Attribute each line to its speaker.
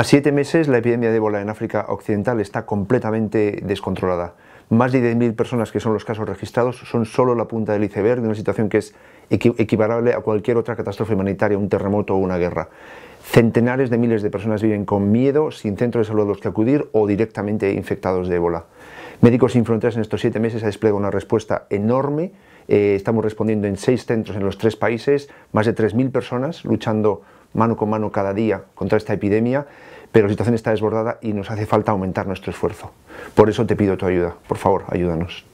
Speaker 1: A siete meses la epidemia de ébola en África Occidental está completamente descontrolada. Más de 10.000 personas que son los casos registrados son solo la punta del iceberg de una situación que es equiparable a cualquier otra catástrofe humanitaria, un terremoto o una guerra. Centenares de miles de personas viven con miedo, sin centros de salud a los que acudir o directamente infectados de ébola. Médicos Sin Fronteras en estos siete meses ha desplegado una respuesta enorme. Eh, estamos respondiendo en seis centros en los tres países, más de 3.000 personas luchando mano con mano cada día contra esta epidemia, pero la situación está desbordada y nos hace falta aumentar nuestro esfuerzo. Por eso te pido tu ayuda. Por favor, ayúdanos.